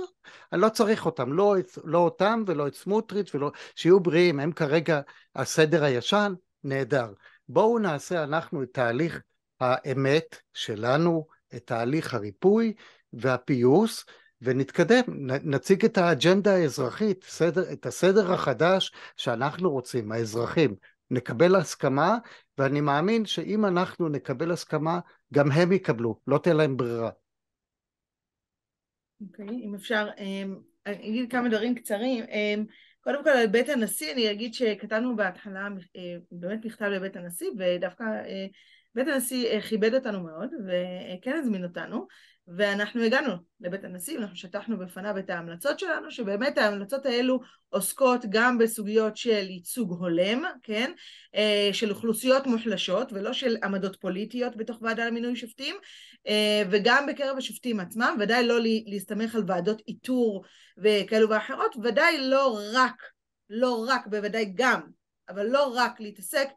Speaker 1: אני לא צריך אותם, לא, לא אותם ולא את סמוטריץ', ולא, שיהיו בריאים, הם כרגע הסדר הישן, נהדר. בואו נעשה אנחנו את תהליך האמת שלנו, את תהליך הריפוי והפיוס, ונתקדם, נציג את האג'נדה האזרחית, סדר, את הסדר החדש שאנחנו רוצים, האזרחים. נקבל הסכמה, ואני מאמין שאם אנחנו נקבל הסכמה, גם הם יקבלו, לא תהיה להם ברירה.
Speaker 2: אוקיי, okay, אם אפשר, אמ, אגיד כמה דברים קצרים. אמ, קודם כל על בית הנשיא, אני אגיד שכתבנו בהתחלה אה, באמת מכתב לבית הנשיא, ודווקא אה, בית הנשיא אה, כיבד אותנו מאוד, וכן הזמין אותנו, ואנחנו הגענו לבית הנשיא, אנחנו שטחנו בפניו את ההמלצות שלנו, שבאמת ההמלצות האלו עוסקות גם בסוגיות של ייצוג הולם, כן? אה, של אוכלוסיות מוחלשות ולא של עמדות פוליטיות בתוך ועדה למינוי שופטים, אה, וגם בקרב השופטים עצמם, ודאי לא להסתמך על ועדות איתור וכאלו ואחרות, ודאי לא רק, לא רק, בוודאי גם אבל לא רק להתעסק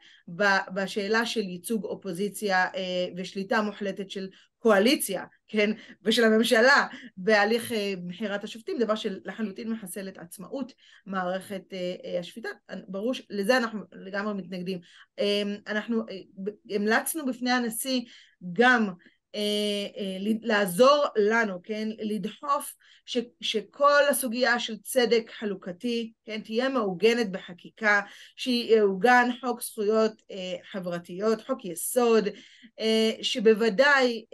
Speaker 2: בשאלה של ייצוג אופוזיציה אה, ושליטה מוחלטת של הקואליציה, כן, ושל הממשלה בהליך אה, בחירת השופטים, דבר שלחלוטין מחסל את עצמאות מערכת אה, אה, השפיטה. ברור, לזה אנחנו לגמרי מתנגדים. אמ, אנחנו המלצנו בפני הנשיא גם אה, אה, לעזור לנו, כן, לדחוף ש, שכל הסוגיה של צדק חלוקתי, כן, תהיה מעוגנת בחקיקה, שיעוגן חוק זכויות אה, חברתיות, חוק יסוד, שבוודאי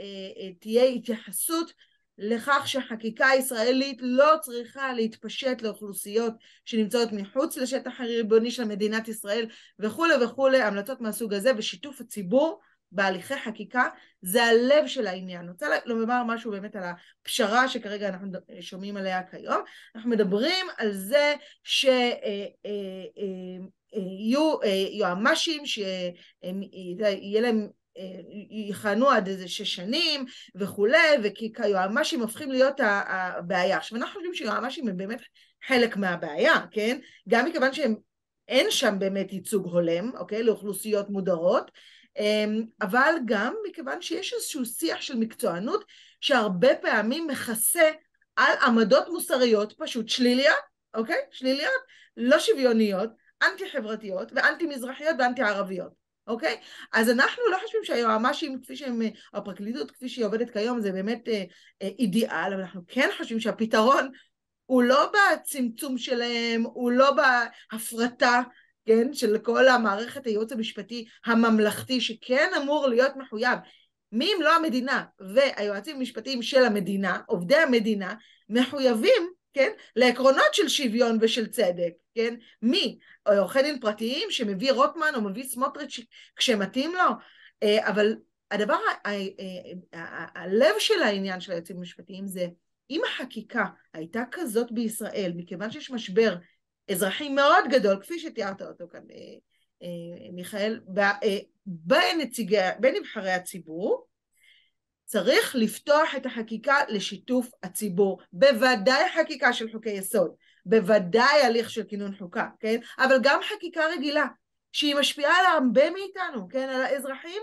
Speaker 2: תהיה התייחסות לכך שהחקיקה הישראלית לא צריכה להתפשט לאוכלוסיות שנמצאות מחוץ לשטח הריבוני של מדינת ישראל וכולי וכולי, המלצות מהסוג הזה ושיתוף הציבור בהליכי חקיקה, זה הלב של העניין. אני רוצה לומר משהו באמת על הפשרה שכרגע אנחנו שומעים עליה כיום. אנחנו מדברים על זה ש... אה, אה, אה, יהיו יועמ"שים, שיהיה להם יכהנו עד איזה שש שנים וכולי, וכי היועמ"שים הופכים להיות הבעיה. עכשיו, אנחנו חושבים שיועמ"שים הם באמת חלק מהבעיה, כן? גם מכיוון שאין שם באמת ייצוג הולם, אוקיי? לאוכלוסיות מודרות, אמ, אבל גם מכיוון שיש איזשהו שיח של מקצוענות שהרבה פעמים מכסה על עמדות מוסריות פשוט שליליות, אוקיי? שליליות, לא שוויוניות, אנטי חברתיות ואנטי מזרחיות ואנטי ערביות. אוקיי? Okay? אז אנחנו לא חושבים שהיועמ"שים כפי שהם, הפרקליטות כפי שהיא עובדת כיום זה באמת אה, אה, אידיאל, אבל אנחנו כן חושבים שהפתרון הוא לא בצמצום שלהם, הוא לא בהפרטה כן, של כל המערכת הייעוץ המשפטי הממלכתי, שכן אמור להיות מחויב. מי אם לא המדינה והיועצים המשפטיים של המדינה, עובדי המדינה, מחויבים, כן, לעקרונות של שוויון ושל צדק, כן? מי? עורכי דין פרטיים שמביא רוטמן או מביא סמוטריץ' כשמתאים לו, אה, אבל הדבר, הלב של העניין של היועצים המשפטיים זה אם החקיקה הייתה כזאת בישראל, מכיוון שיש משבר אזרחי מאוד גדול, כפי שתיארת אותו כאן, אה, אה, מיכאל, אה, בנציגי, בנבחרי הציבור, צריך לפתוח את החקיקה לשיתוף הציבור, בוודאי חקיקה של חוקי יסוד, בוודאי הליך של כינון חוקה, כן? אבל גם חקיקה רגילה, שהיא משפיעה על הרבה מאיתנו, כן? על האזרחים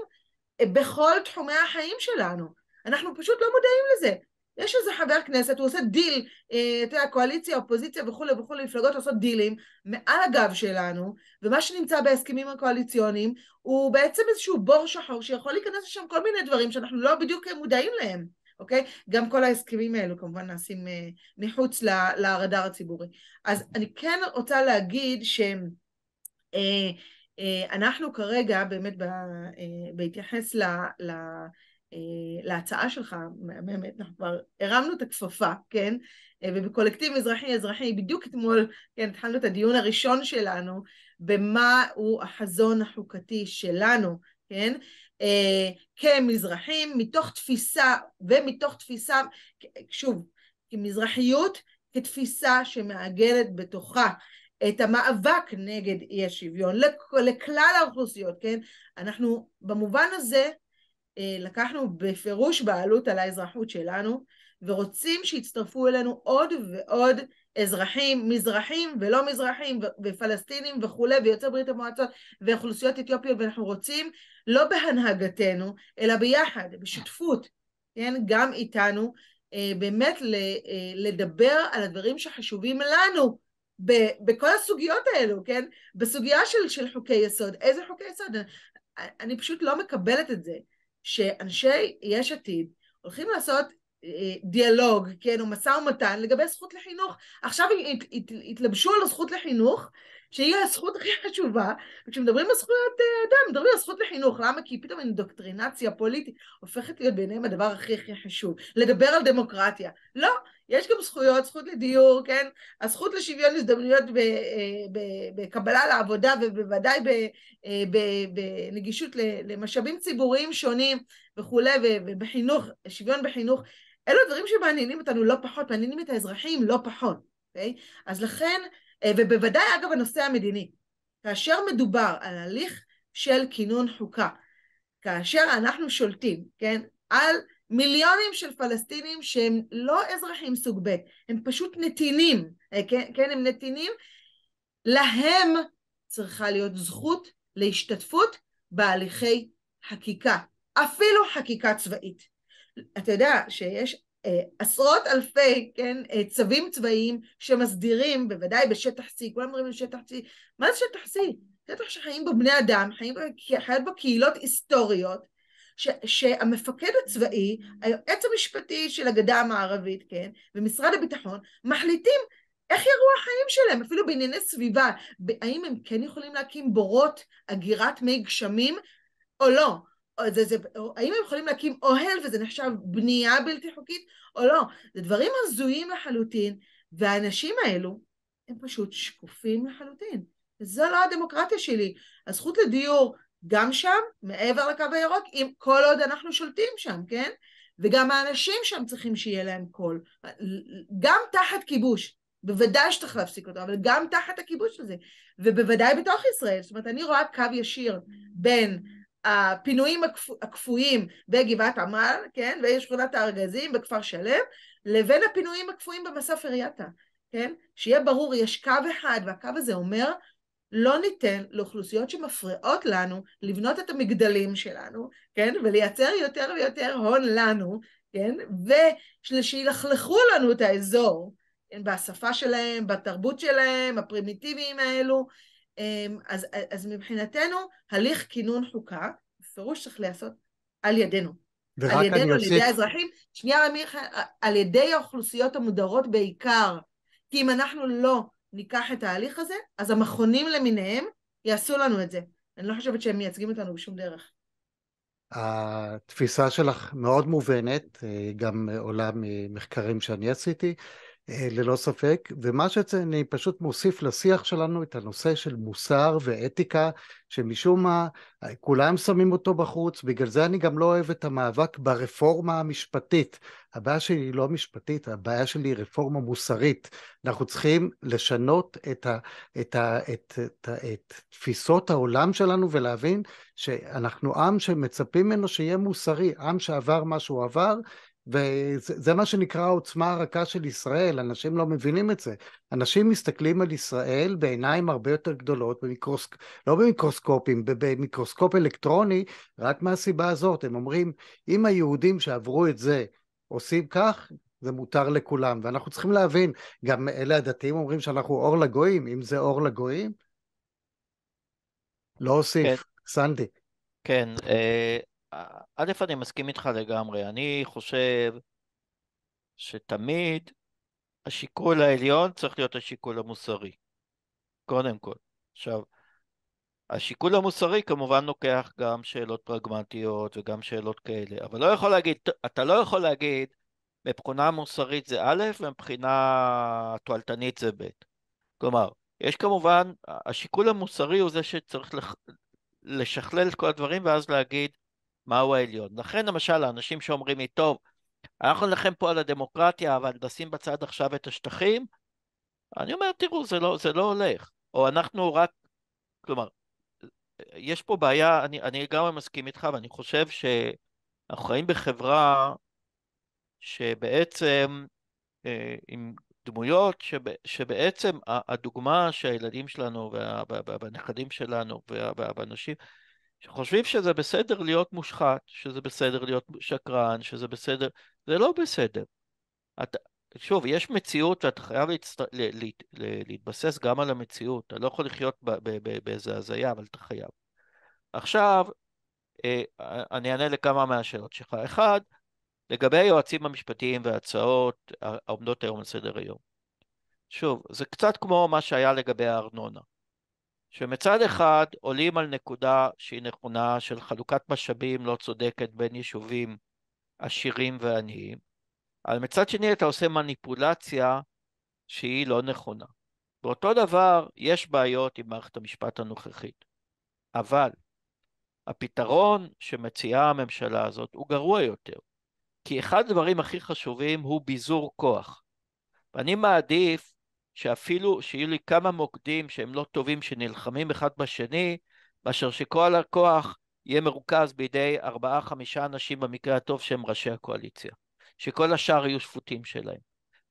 Speaker 2: אה, בכל תחומי החיים שלנו. אנחנו פשוט לא מודעים לזה. יש איזה חבר כנסת, הוא עושה דיל, אה, אתה יודע, קואליציה, אופוזיציה וכולי וכולי, מפלגות עושות דילים מעל הגב שלנו, ומה שנמצא בהסכמים הקואליציוניים הוא בעצם איזשהו בור שחור שיכול להיכנס לשם כל מיני דברים שאנחנו לא בדיוק מודעים להם, אוקיי? גם כל ההסכמים האלו כמובן נעשים אה, מחוץ לרדאר הציבורי. אז אני כן רוצה להגיד שאנחנו אה, כרגע, באמת בהתייחס ל, ל, אה, להצעה שלך, באמת, אנחנו כבר הרמנו את הכפפה, כן? אה, ובקולקטיב אזרחי-אזרחי, בדיוק אתמול, כן, התחלנו את הדיון הראשון שלנו, במה הוא החזון החוקתי שלנו, כן? אה, כמזרחים, מתוך תפיסה, ומתוך תפיסה, שוב, כמזרחיות, כתפיסה שמעגנת בתוכה את המאבק נגד אי השוויון לכלל האוכלוסיות, כן? אנחנו במובן הזה אה, לקחנו בפירוש בעלות על האזרחות שלנו, ורוצים שיצטרפו אלינו עוד ועוד אזרחים, מזרחים ולא מזרחים, ופלסטינים וכולי, ויוצאי ברית המועצות, ואוכלוסיות אתיופיות, ואנחנו רוצים לא בהנהגתנו, אלא ביחד, בשותפות, כן, גם איתנו, אה, באמת אה, לדבר על הדברים שחשובים לנו בכל הסוגיות האלו, כן? בסוגיה של, של חוקי יסוד, איזה חוקי יסוד? אני פשוט לא מקבלת את זה. שאנשי יש עתיד הולכים לעשות אה, דיאלוג, כן, או משא ומתן לגבי הזכות לחינוך. עכשיו הת, התלבשו על הזכות לחינוך, שהיא הזכות הכי חשובה, וכשמדברים על זכויות אה, אדם, מדברים על זכות לחינוך. למה? כי פתאום אינדוקטרינציה פוליטית הופכת להיות בעיניהם הדבר הכי הכי חשוב. לדבר על דמוקרטיה. לא, יש גם זכויות, זכות לדיור, כן? הזכות לשוויון הזדמנויות אה, בקבלה לעבודה ובוודאי אה, בנגישות למשאבים ציבוריים שונים וכולי, ובחינוך, שוויון בחינוך, אלו דברים שמעניינים אותנו לא פחות, מעניינים את האזרחים לא פחות, אוקיי? Okay? אז לכן, אה, ובוודאי אגב הנושא המדיני, כאשר מדובר על הליך של כינון חוקה, כאשר אנחנו שולטים, כן, על מיליונים של פלסטינים שהם לא אזרחים סוג ב', הם פשוט נתינים, אה, כן, כן הם נתינים, להם צריכה להיות זכות להשתתפות בהליכי חקיקה, אפילו חקיקה צבאית. אתה יודע שיש אה, עשרות אלפי כן, אה, צווים צבאיים שמסדירים, בוודאי בשטח C, כולם אומרים שטח C, מה זה שטח C? שטח שחיים בו בני אדם, חיים, חיות בו קהילות היסטוריות, ש, שהמפקד הצבאי, היועץ המשפטי של הגדה המערבית, כן, ומשרד הביטחון, מחליטים איך יראו החיים שלהם, אפילו בענייני סביבה, האם הם כן יכולים להקים בורות אגירת מי גשמים או לא. או זה, זה, או, האם הם יכולים להקים אוהל וזה נחשב בנייה בלתי חוקית או לא? זה דברים הזויים לחלוטין, והאנשים האלו הם פשוט שקופים לחלוטין. זו לא הדמוקרטיה שלי. הזכות לדיור, גם שם, מעבר לקו הירוק, אם, כל עוד אנחנו שולטים שם, כן? וגם האנשים שם צריכים שיהיה להם קול. גם תחת כיבוש, בוודאי שצריך להפסיק אותו, אבל גם תחת הכיבוש הזה, ובוודאי בתוך ישראל. זאת אומרת, אני רואה קו ישיר בין הפינויים הקפואים בגבעת עמל, כן, ושכונת הארגזים בכפר שלם, לבין הפינויים הקפואים במסע פרייתא, כן? שיהיה ברור, יש קו אחד, והקו הזה אומר לא ניתן לאוכלוסיות שמפריעות לנו לבנות את המגדלים שלנו, כן? ולייצר יותר ויותר הון לנו, כן? ושילכלכו לנו את האזור, כן? בשפה שלהם, בתרבות שלהם, הפרימיטיביים האלו. אמ, אז, אז מבחינתנו, הליך כינון חוקה, בפירוש צריך להיעשות על ידינו. ורק על ידינו, על ידי האזרחים. שנייה, מיכאל, על ידי האוכלוסיות המודרות בעיקר. כי אם אנחנו לא ניקח את ההליך הזה, אז המכונים למיניהם יעשו לנו את זה. אני לא חושבת שהם מייצגים אותנו בשום דרך.
Speaker 1: התפיסה שלך מאוד מובנת, אה, גם עולה ממחקרים שאני עשיתי. אה, ללא ספק, ומה שאני פשוט מוסיף לשיח שלנו את הנושא של מוסר ואתיקה, שמשום מה אה, כולם שמים אותו בחוץ, בגלל זה אני גם לא אוהב את המאבק ברפורמה המשפטית. הבעיה שלי היא לא משפטית, הבעיה שלי היא רפורמה מוסרית. אנחנו צריכים לשנות את, ה, את, ה, את, את, את, את תפיסות העולם שלנו ולהבין שאנחנו עם שמצפים ממנו שיהיה מוסרי, עם שעבר מה שהוא עבר, וזה מה שנקרא העוצמה הרכה של ישראל, אנשים לא מבינים את זה. אנשים מסתכלים על ישראל בעיניים הרבה יותר גדולות, במיקרוס... לא במיקרוסקופים, במיקרוסקופ אלקטרוני, רק מהסיבה הזאת. הם אומרים, אם היהודים שעברו את זה עושים כך, זה מותר לכולם. ואנחנו צריכים להבין, גם אלה הדתיים אומרים שאנחנו אור לגויים, אם זה אור לגויים, לא אוסיף, כן. סנדי.
Speaker 3: כן, אה, א', אני מסכים איתך לגמרי. אני חושב שתמיד השיקול העליון צריך להיות השיקול המוסרי, קודם כל. עכשיו, השיקול המוסרי כמובן לוקח גם שאלות פרגמטיות וגם שאלות כאלה, אבל לא יכול להגיד, אתה לא יכול להגיד מבחינה מוסרית זה א' ומבחינה תועלתנית זה ב'. כלומר, יש כמובן, השיקול המוסרי הוא זה שצריך לשכלל את כל הדברים ואז להגיד מהו העליון. לכן למשל האנשים שאומרים לי, טוב, אנחנו נלחם פה על הדמוקרטיה, אבל נשים בצד עכשיו את השטחים, אני אומר, תראו, זה לא, זה לא הולך. או אנחנו רק, כלומר, יש פה בעיה, אני, אני גם מסכים איתך, ואני חושב שאנחנו חיים בחברה שבעצם, אה, עם דמויות שב, שבעצם הדוגמה שהילדים שלנו והנכדים שלנו והאנשים, וה, שחושבים שזה בסדר להיות מושחת, שזה בסדר להיות שקרן, שזה בסדר, זה לא בסדר. אתה, שוב, יש מציאות ואתה חייב להצט... לה... לה... לה... להתבסס גם על המציאות, אתה לא יכול לחיות ב... ב... ב... באיזה הזיה, אבל אתה חייב. עכשיו, אה, אני אענה לכמה מהשאלות שלך. אחד, לגבי היועצים המשפטיים וההצעות העומדות היום על סדר היום. שוב, זה קצת כמו מה שהיה לגבי הארנונה. שמצד אחד עולים על נקודה שהיא נכונה של חלוקת משאבים לא צודקת בין יישובים עשירים ועניים, אבל מצד שני אתה עושה מניפולציה שהיא לא נכונה. ואותו דבר, יש בעיות עם מערכת המשפט הנוכחית, אבל הפתרון שמציעה הממשלה הזאת הוא גרוע יותר, כי אחד הדברים הכי חשובים הוא ביזור כוח. ואני מעדיף שאפילו שיהיו לי כמה מוקדים שהם לא טובים שנלחמים אחד בשני, מאשר שכל הכוח יהיה מרוכז בידי ארבעה-חמישה אנשים במקרה הטוב שהם ראשי הקואליציה, שכל השאר יהיו שפוטים שלהם.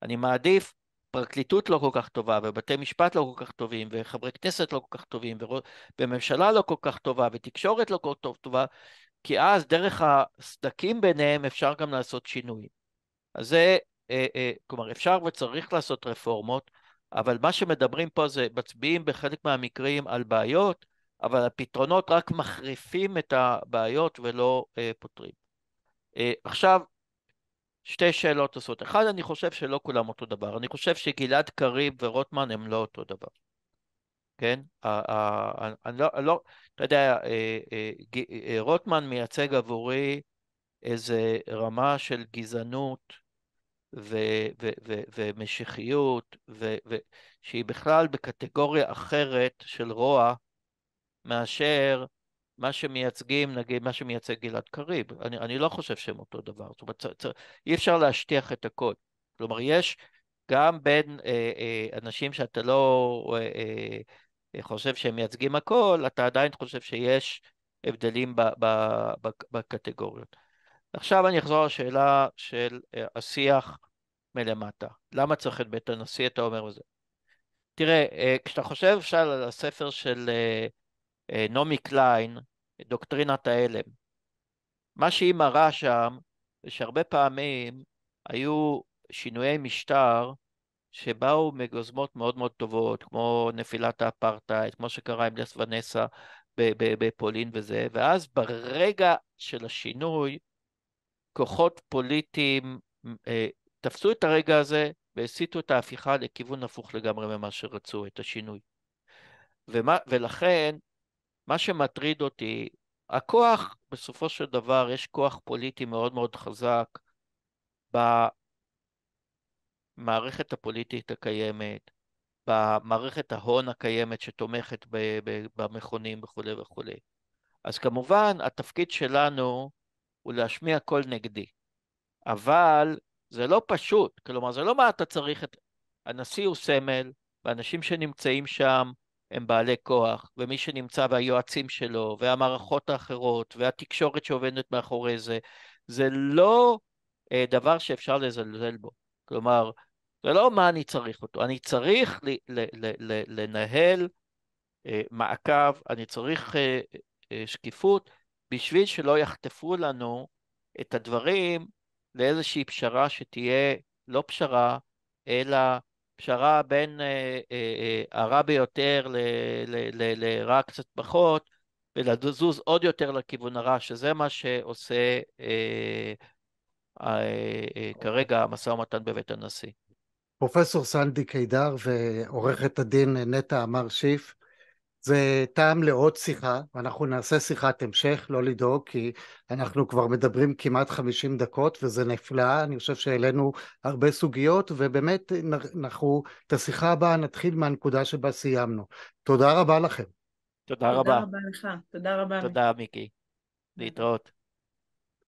Speaker 3: אני מעדיף פרקליטות לא כל כך טובה, ובתי משפט לא כל כך טובים, וחברי כנסת לא כל כך טובים, וממשלה לא כל כך טובה, ותקשורת לא כל כך טובה, כי אז דרך הסדקים ביניהם אפשר גם לעשות שינויים. אז זה, אה, אה, כלומר, אפשר וצריך לעשות רפורמות, אבל מה שמדברים פה זה מצביעים בחלק מהמקרים על בעיות, אבל הפתרונות רק מחריפים את הבעיות ולא אה, פותרים. אה, עכשיו, שתי שאלות עושות. אחד, אני חושב שלא כולם אותו דבר. אני חושב שגלעד קריב ורוטמן הם לא אותו דבר. כן? אני לא, לא, אתה יודע, אה, אה, אה, רוטמן מייצג עבורי איזה רמה של גזענות ומשיחיות, שהיא בכלל בקטגוריה אחרת של רוע מאשר מה שמייצגים, נגיד, מה שמייצג גלעד קריב. אני, אני לא חושב שהם אותו דבר. זאת אומרת, צר, צ- אי אפשר להשטיח את הכול. כלומר, יש גם בין אה, אה, אנשים שאתה לא אה, אה, חושב שהם מייצגים הכל, אתה עדיין חושב שיש הבדלים ב- ב- ב- בקטגוריות. עכשיו אני אחזור לשאלה של אה, השיח מלמטה. למה צריך את בית הנשיא, אתה אומר וזה. תראה, אה, כשאתה חושב אפשר על הספר של אה, נעמי קליין, דוקטרינת ההלם, מה שהיא מראה שם זה שהרבה פעמים היו שינויי משטר שבאו מגוזמות מאוד מאוד טובות, כמו נפילת האפרטהייד, כמו שקרה עם לס ונסה בפולין וזה, ואז ברגע של השינוי, כוחות פוליטיים אה, תפסו את הרגע הזה והסיטו את ההפיכה לכיוון הפוך לגמרי ממה שרצו, את השינוי. ומה, ולכן, מה שמטריד אותי, הכוח, בסופו של דבר, יש כוח פוליטי מאוד מאוד חזק במערכת הפוליטית הקיימת, במערכת ההון הקיימת שתומכת במכונים וכולי וכולי. אז כמובן, התפקיד שלנו ולהשמיע קול נגדי. אבל זה לא פשוט, כלומר זה לא מה אתה צריך את... הנשיא הוא סמל, ואנשים שנמצאים שם הם בעלי כוח, ומי שנמצא והיועצים שלו, והמערכות האחרות, והתקשורת שעובדת מאחורי זה, זה לא אה, דבר שאפשר לזלזל בו. כלומר, זה לא מה אני צריך אותו, אני צריך ל, ל, ל, ל, לנהל אה, מעקב, אני צריך אה, אה, שקיפות, בשביל שלא יחטפו לנו את הדברים לאיזושהי פשרה שתהיה לא פשרה, אלא פשרה בין אה, אה, אה, הרע ביותר לרע קצת פחות, ולזוז עוד יותר לכיוון הרע, שזה מה שעושה אה, אה, אה, כרגע המשא ומתן בבית הנשיא.
Speaker 1: פרופסור סנדי קידר ועורכת הדין נטע אמר שיף, זה טעם לעוד שיחה, ואנחנו נעשה שיחת המשך, לא לדאוג, כי אנחנו כבר מדברים כמעט 50 דקות, וזה נפלא, אני חושב שהעלינו הרבה סוגיות, ובאמת אנחנו, את השיחה הבאה נתחיל מהנקודה שבה סיימנו. תודה רבה לכם.
Speaker 3: תודה, תודה רבה. תודה רבה לך, תודה רבה. תודה, מיקי. להתראות.